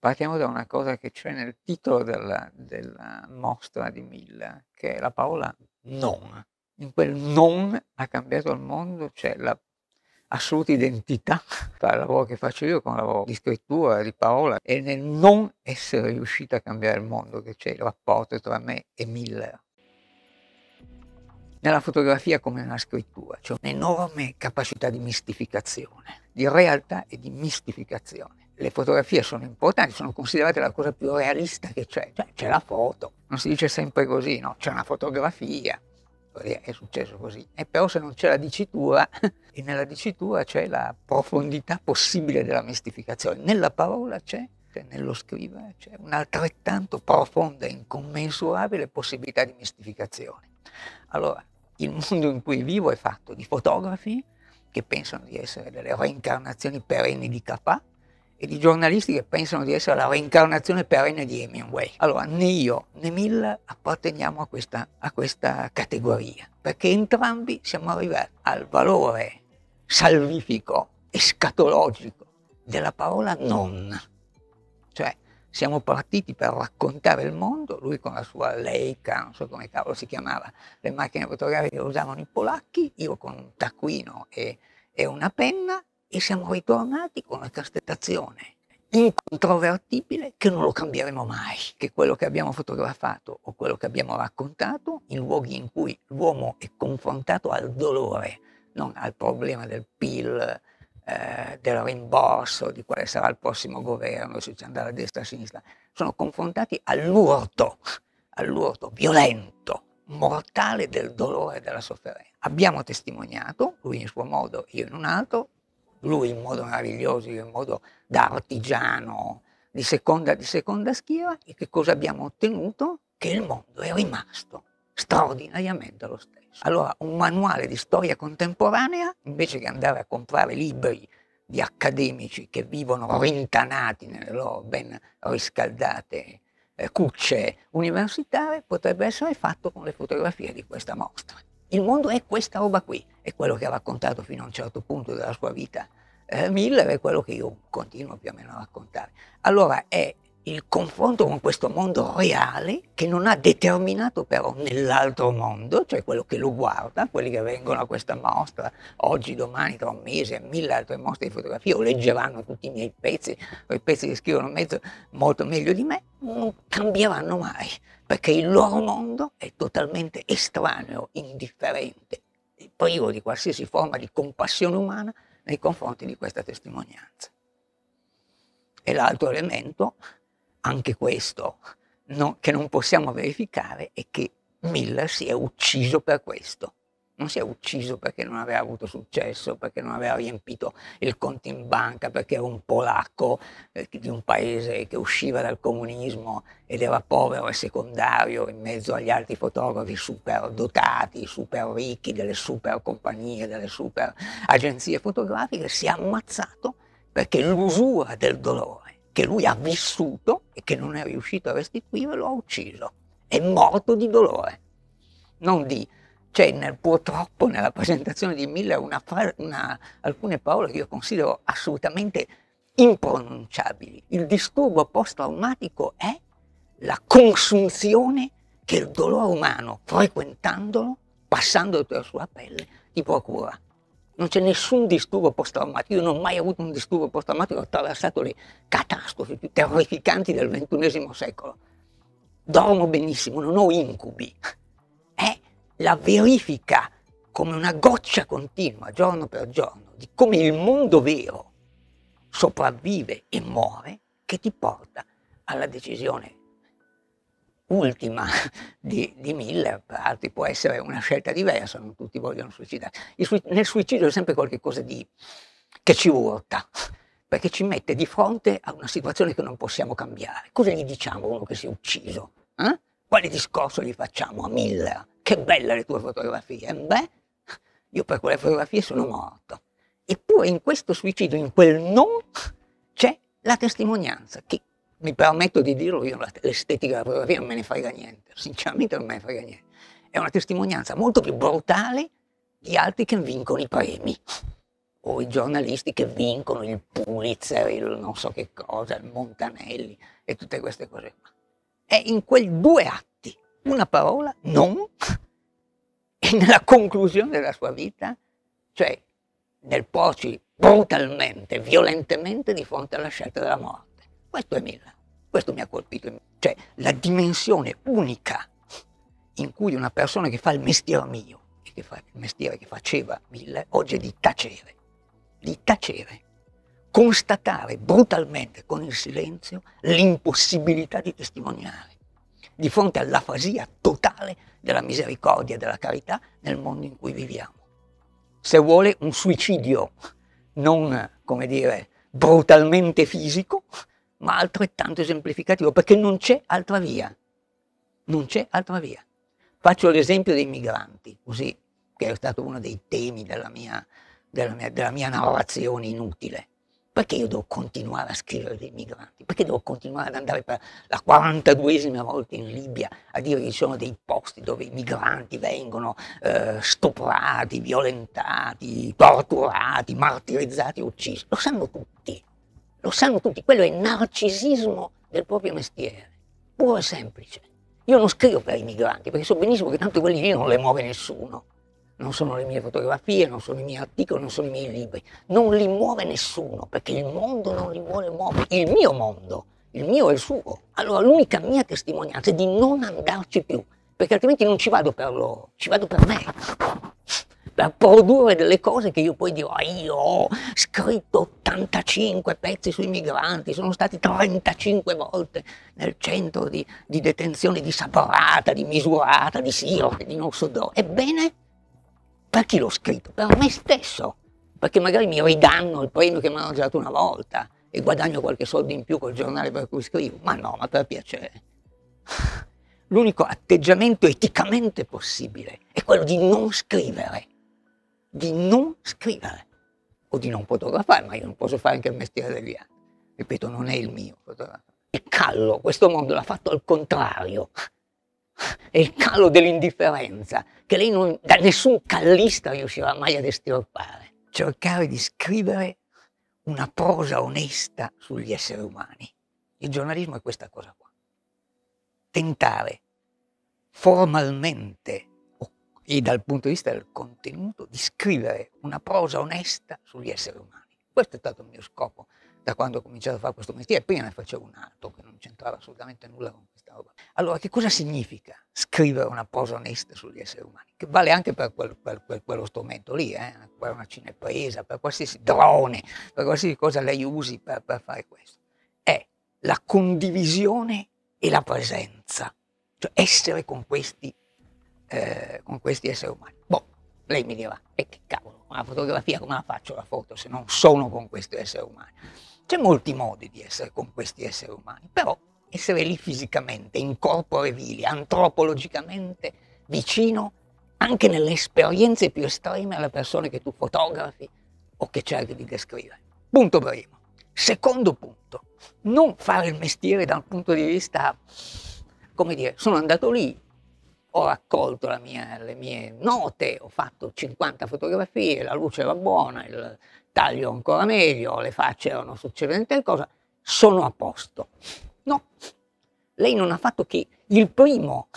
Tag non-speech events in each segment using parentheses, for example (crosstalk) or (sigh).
Partiamo da una cosa che c'è nel titolo della, della mostra di Milla, che è la parola non. In quel non ha cambiato il mondo c'è la assoluta identità tra (laughs) il lavoro che faccio io con il lavoro di scrittura, di parola e nel non essere riuscito a cambiare il mondo che c'è il rapporto tra me e Miller. Nella fotografia come nella scrittura c'è un'enorme capacità di mistificazione, di realtà e di mistificazione le fotografie sono importanti, sono considerate la cosa più realista che c'è. Cioè, c'è la foto, non si dice sempre così, no? C'è una fotografia, è successo così. E però se non c'è la dicitura, (laughs) e nella dicitura c'è la profondità possibile della mistificazione, nella parola c'è, cioè nello scrivere c'è un'altrettanto profonda e incommensurabile possibilità di mistificazione. Allora, il mondo in cui vivo è fatto di fotografi che pensano di essere delle reincarnazioni perenni di Capà, e di giornalisti che pensano di essere la reincarnazione perenne di Hemingway. Allora, né io né Miller apparteniamo a questa, a questa categoria, perché entrambi siamo arrivati al valore salvifico, escatologico della parola non. Cioè, siamo partiti per raccontare il mondo, lui con la sua Leica, non so come cavolo si chiamava, le macchine fotografiche che usavano i polacchi, io con un taccuino e, e una penna, e siamo ritornati con la castettazione incontrovertibile che non lo cambieremo mai, che quello che abbiamo fotografato o quello che abbiamo raccontato, in luoghi in cui l'uomo è confrontato al dolore, non al problema del PIL, eh, del rimborso, di quale sarà il prossimo governo, se ci andrà a destra o a sinistra, sono confrontati all'urto, all'urto violento, mortale del dolore e della sofferenza. Abbiamo testimoniato, lui in suo modo, io in un altro, lui in modo meraviglioso, in modo da artigiano di seconda, di seconda schiera e che cosa abbiamo ottenuto? Che il mondo è rimasto straordinariamente lo stesso. Allora un manuale di storia contemporanea, invece che andare a comprare libri di accademici che vivono rintanati nelle loro ben riscaldate eh, cucce universitarie, potrebbe essere fatto con le fotografie di questa mostra. Il mondo è questa roba qui, è quello che ha raccontato fino a un certo punto della sua vita eh, Miller, è quello che io continuo più o meno a raccontare. Allora è il confronto con questo mondo reale che non ha determinato però nell'altro mondo, cioè quello che lo guarda, quelli che vengono a questa mostra oggi, domani, tra un mese, a mille altre mostre di fotografia o leggeranno tutti i miei pezzi o i pezzi che scrivono mezzo, molto meglio di me, non cambieranno mai perché il loro mondo è totalmente estraneo, indifferente, privo di qualsiasi forma di compassione umana nei confronti di questa testimonianza. E l'altro elemento anche questo, no, che non possiamo verificare è che Miller si è ucciso per questo. Non si è ucciso perché non aveva avuto successo, perché non aveva riempito il conto in banca, perché era un polacco eh, di un paese che usciva dal comunismo ed era povero e secondario in mezzo agli altri fotografi super dotati, super ricchi, delle super compagnie, delle super agenzie fotografiche. Si è ammazzato perché l'usura del dolore che lui ha vissuto e che non è riuscito a restituire, lo ha ucciso. È morto di dolore. Non di... Cioè, nel, purtroppo nella presentazione di Miller una, una, alcune parole che io considero assolutamente impronunciabili. Il disturbo post-traumatico è la consunzione che il dolore umano, frequentandolo, passando sulla pelle, ti procura non c'è nessun disturbo post-traumatico, io non ho mai avuto un disturbo post-traumatico, ho attraversato le catastrofi più terrificanti del XXI secolo. Dormo benissimo, non ho incubi. È la verifica come una goccia continua, giorno per giorno, di come il mondo vero sopravvive e muore che ti porta alla decisione ultima (laughs) di, di per altri può essere una scelta diversa, non tutti vogliono suicidare. Sui, nel suicidio è sempre qualcosa di, che ci urta, perché ci mette di fronte a una situazione che non possiamo cambiare. Cosa gli diciamo a uno che si è ucciso? Eh? Quale discorso gli facciamo a Miller? Che belle le tue fotografie! Eh? beh, io per quelle fotografie sono morto. Eppure in questo suicidio, in quel non, c'è la testimonianza che mi permetto di dirlo, io l'estetica della fotografia non me ne frega niente, sinceramente non me ne frega niente. È una testimonianza molto più brutale di altri che vincono i premi, o i giornalisti che vincono il Pulitzer, il non so che cosa, il Montanelli e tutte queste cose qua. È in quei due atti, una parola, non, e nella conclusione della sua vita, cioè nel porci brutalmente, violentemente di fronte alla scelta della morte. Questo è Milla, questo mi ha colpito, cioè la dimensione unica in cui una persona che fa il mestiere mio, che fa il mestiere che faceva Miller, oggi è di tacere, di tacere, constatare brutalmente con il silenzio l'impossibilità di testimoniare di fronte all'afasia totale della misericordia e della carità nel mondo in cui viviamo. Se vuole un suicidio non, come dire, brutalmente fisico, ma altrettanto esemplificativo, perché non c'è altra via. Non c'è altra via. Faccio l'esempio dei migranti, così, che è stato uno dei temi della mia, della mia, della mia narrazione inutile. Perché io devo continuare a scrivere dei migranti? Perché devo continuare ad andare per la 42esima volta in Libia a dire che ci sono dei posti dove i migranti vengono eh, stuprati, violentati, torturati, martirizzati, uccisi? Lo sanno tutti. Lo sanno tutti, quello è il narcisismo del proprio mestiere, puro e semplice. Io non scrivo per i migranti, perché so benissimo che tanto quelli lì non le muove nessuno. Non sono le mie fotografie, non sono i miei articoli, non sono i miei libri. Non li muove nessuno, perché il mondo non li vuole muovere. Il mio mondo, il mio e il suo. Allora l'unica mia testimonianza è di non andarci più, perché altrimenti non ci vado per loro, ci vado per me a produrre delle cose che io poi dirò, io ho scritto 85 pezzi sui migranti, sono stati 35 volte nel centro di, di detenzione di Saporata, di Misurata, di Sirte, di non so dove. Ebbene, per chi l'ho scritto? Per me stesso, perché magari mi ridanno il premio che mi hanno già dato una volta e guadagno qualche soldo in più col giornale per cui scrivo, ma no, ma per piacere. L'unico atteggiamento eticamente possibile è quello di non scrivere di non scrivere o di non fotografare, ma io non posso fare anche il mestiere degli altri. Ripeto, non è il mio fotografare. Il callo, questo mondo l'ha fatto al contrario. È il callo dell'indifferenza, che lei non, da nessun callista riuscirà mai ad estirpare. Cercare di scrivere una prosa onesta sugli esseri umani. Il giornalismo è questa cosa qua. Tentare formalmente e dal punto di vista del contenuto di scrivere una prosa onesta sugli esseri umani. Questo è stato il mio scopo da quando ho cominciato a fare questo mestiere, prima ne facevo un altro che non c'entrava assolutamente nulla con questa roba. Allora, che cosa significa scrivere una prosa onesta sugli esseri umani? Che vale anche per, quel, per, per quello strumento lì, eh? per una cinepresa, per qualsiasi drone, per qualsiasi cosa lei usi per, per fare questo. È la condivisione e la presenza, cioè essere con questi eh, con questi esseri umani. Boh, lei mi dirà, e che cavolo, ma la fotografia come la faccio la foto se non sono con questi esseri umani? C'è molti modi di essere con questi esseri umani, però essere lì fisicamente, in corpore vile, antropologicamente vicino, anche nelle esperienze più estreme alle persone che tu fotografi o che cerchi di descrivere. Punto primo. Secondo punto, non fare il mestiere dal punto di vista, come dire, sono andato lì, ho raccolto mia, le mie note, ho fatto 50 fotografie, la luce era buona, il taglio ancora meglio, le facce erano succedenti cosa, sono a posto. No, lei non ha fatto che il primo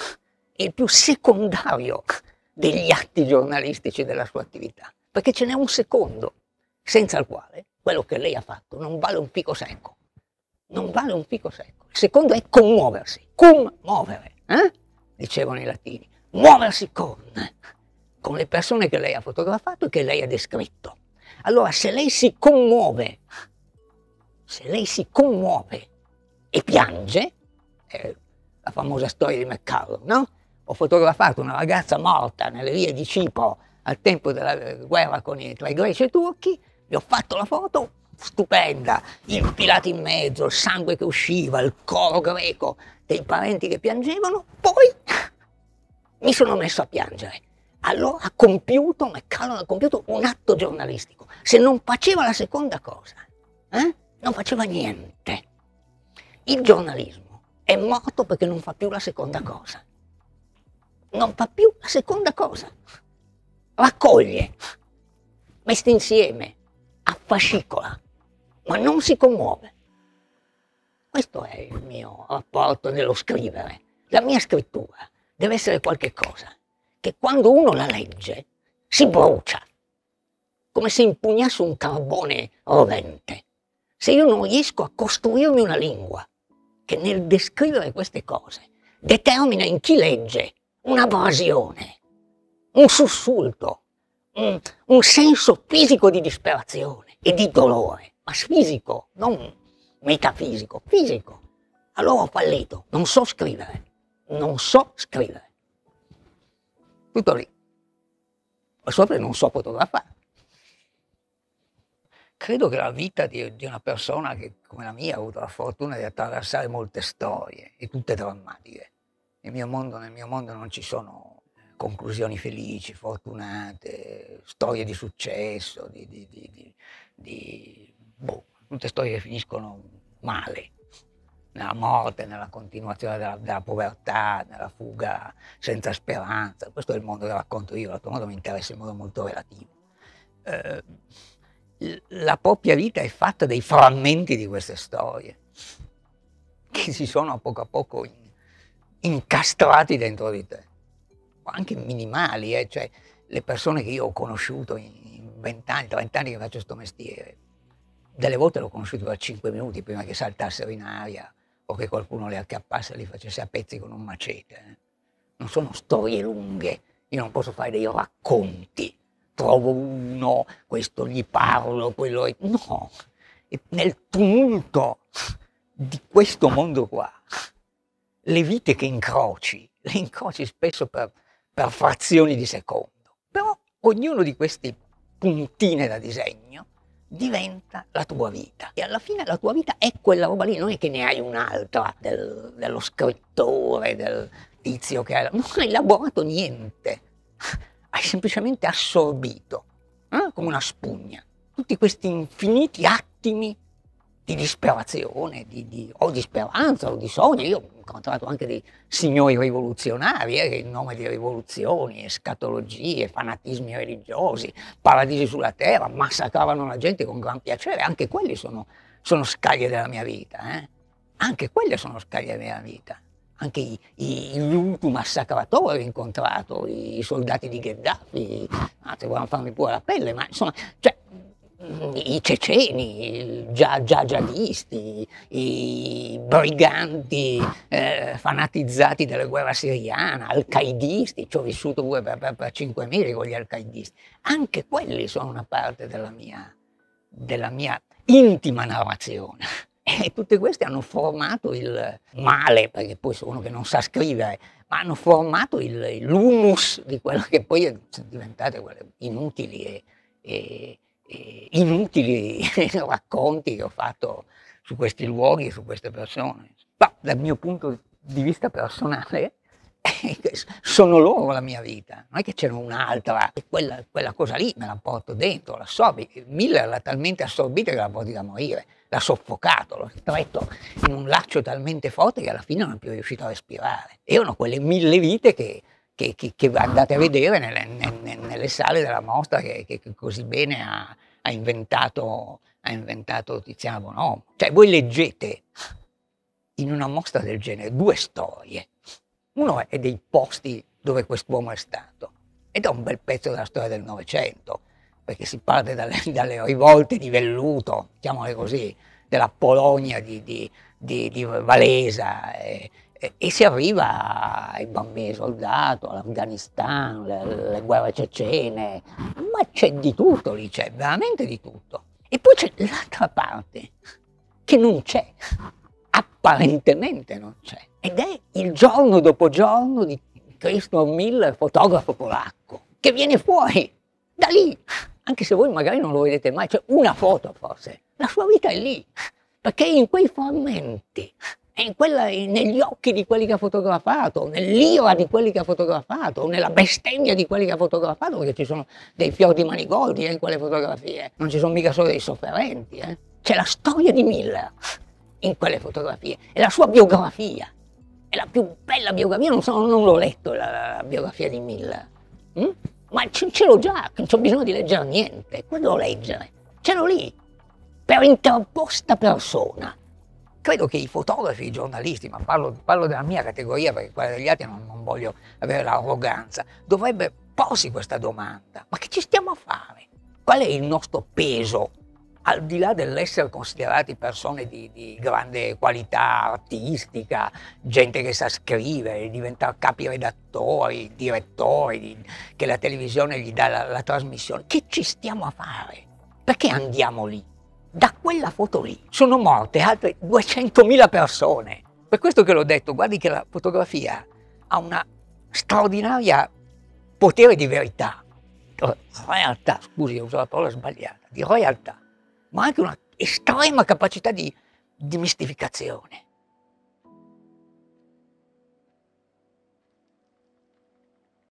e il più secondario degli atti giornalistici della sua attività, perché ce n'è un secondo, senza il quale quello che lei ha fatto non vale un fico secco. Non vale un fico secco. Il secondo è commuoversi, commuovere. Eh? dicevano i latini, muoversi con, con le persone che lei ha fotografato e che lei ha descritto. Allora se lei si commuove, se lei si commuove e piange, è la famosa storia di McCallum, no? Ho fotografato una ragazza morta nelle vie di Cipro al tempo della guerra i, tra i greci e i turchi, gli ho fatto la foto, stupenda, impilati in mezzo, il sangue che usciva, il coro greco dei parenti che piangevano, poi mi sono messo a piangere. Allora ha compiuto, McCallum ha compiuto un atto giornalistico. Se non faceva la seconda cosa, eh, non faceva niente. Il giornalismo è morto perché non fa più la seconda cosa. Non fa più la seconda cosa. Raccoglie, mette insieme, affascicola, ma non si commuove. Questo è il mio rapporto nello scrivere. La mia scrittura deve essere qualcosa che quando uno la legge si brucia, come se impugnasse un carbone rovente. Se io non riesco a costruirmi una lingua che nel descrivere queste cose determina in chi legge un'abrasione, un sussulto, un, un senso fisico di disperazione e di dolore, ma fisico, non metafisico, fisico. Allora ho fallito, non so scrivere, non so scrivere. Tutto lì. Ma sopra non so fotografare. Credo che la vita di, di una persona che, come la mia ha avuto la fortuna di attraversare molte storie, e tutte drammatiche. Nel mio mondo, nel mio mondo non ci sono eh, conclusioni felici, fortunate, storie di successo, di, di, di boh, tutte storie che finiscono male, nella morte, nella continuazione della, della povertà, nella fuga senza speranza. Questo è il mondo che racconto io, l'altro mondo mi interessa in modo molto relativo. Eh, la propria vita è fatta dei frammenti di queste storie, che si sono a poco a poco in, incastrati dentro di te, anche minimali, eh? cioè le persone che io ho conosciuto in 20 30 anni che faccio questo mestiere, delle volte l'ho conosciuto per cinque minuti prima che saltassero in aria o che qualcuno le accappasse e li facesse a pezzi con un macete. Eh. Non sono storie lunghe, io non posso fare dei racconti. Trovo uno, questo gli parlo, quello... È... No, e nel tumulto di questo mondo qua, le vite che incroci, le incroci spesso per, per frazioni di secondo, però ognuno di questi puntine da disegno diventa la tua vita. E alla fine la tua vita è quella roba lì, non è che ne hai un'altra del, dello scrittore, del tizio che ha... non hai elaborato niente, (laughs) hai semplicemente assorbito, eh? come una spugna, tutti questi infiniti attimi di disperazione di, di, o di speranza o di sogno. Io ho incontrato anche dei signori rivoluzionari, eh, in nome di rivoluzioni, escatologie, fanatismi religiosi, paradisi sulla terra, massacravano la gente con gran piacere. Anche quelli sono, sono scaglie della mia vita. Eh? Anche quelle sono scaglie della mia vita. Anche i, i, gli Utu massacratori ho incontrato, i soldati di Gheddafi, ah, volevano farmi pure la pelle, ma insomma, cioè, i ceceni, gia, giagialisti, i briganti eh, fanatizzati della guerra siriana, al-Qaidisti, ci ho vissuto pure per, per, per cinque mesi con gli al-Qaidisti, anche quelli sono una parte della mia, della mia intima narrazione. (laughs) E tutti questi hanno formato il male, perché poi sono uno che non sa scrivere, ma hanno formato l'humus di quello che poi sono diventate inutili e, e inutili (laughs) racconti che ho fatto su questi luoghi, su queste persone. Ma dal mio punto di vista personale (laughs) sono loro la mia vita, non è che c'era un'altra, quella, quella cosa lì me la porto dentro, la assorbi. Miller l'ha talmente assorbita che la porti da morire, l'ha soffocato, l'ho stretto in un laccio talmente forte che alla fine non è più riuscito a respirare. Erano quelle mille vite che, che, che, che andate a vedere nelle, nelle dalle sale della mostra che, che così bene ha, ha, inventato, ha inventato Tiziano Bonomo. Cioè voi leggete in una mostra del genere due storie. Uno è dei posti dove quest'uomo è stato ed è un bel pezzo della storia del Novecento, perché si parte dalle, dalle, rivolte di velluto, diciamole così, della Polonia di, di, di, di Valesa, e, eh, e, si arriva ai bambini soldati, all'Afghanistan, alle guerre cecene, ma c'è di tutto lì, c'è veramente di tutto. E poi c'è l'altra parte che non c'è, apparentemente non c'è, ed è il giorno dopo giorno di Christopher Miller, fotografo polacco, che viene fuori da lì, anche se voi magari non lo vedete mai, c'è una foto forse, la sua vita è lì, perché in quei frammenti è quella, negli occhi di quelli che ha fotografato, nell'ira di quelli che ha fotografato, nella bestemmia di quelli che ha fotografato, perché ci sono dei fiori di manigoldi eh, in quelle fotografie, non ci sono mica solo dei sofferenti, eh. c'è la storia di Miller in quelle fotografie, è la sua biografia, è la più bella biografia, non, so, non l'ho letto la, la, biografia di Miller, mm? ma ce, ce l'ho già, non ho bisogno di leggere niente, quello devo leggere? Ce l'ho lì, per interposta persona credo che i fotografi, i giornalisti, ma parlo, parlo della mia categoria perché quella degli altri non, non voglio avere l'arroganza, dovrebbe porsi questa domanda, ma che ci stiamo a fare? Qual è il nostro peso? Al di là dell'essere considerati persone di, di grande qualità artistica, gente che sa scrivere, diventare capi redattori, direttori, di, che la televisione gli dà la, la trasmissione, che ci stiamo a fare? Perché andiamo lì? da quella foto lì sono morte altre 200.000 persone. Per questo che l'ho detto, guardi che la fotografia ha una straordinaria potere di verità, realtà, scusi, ho usato la parola sbagliata, di realtà, ma anche una estrema capacità di, di mistificazione.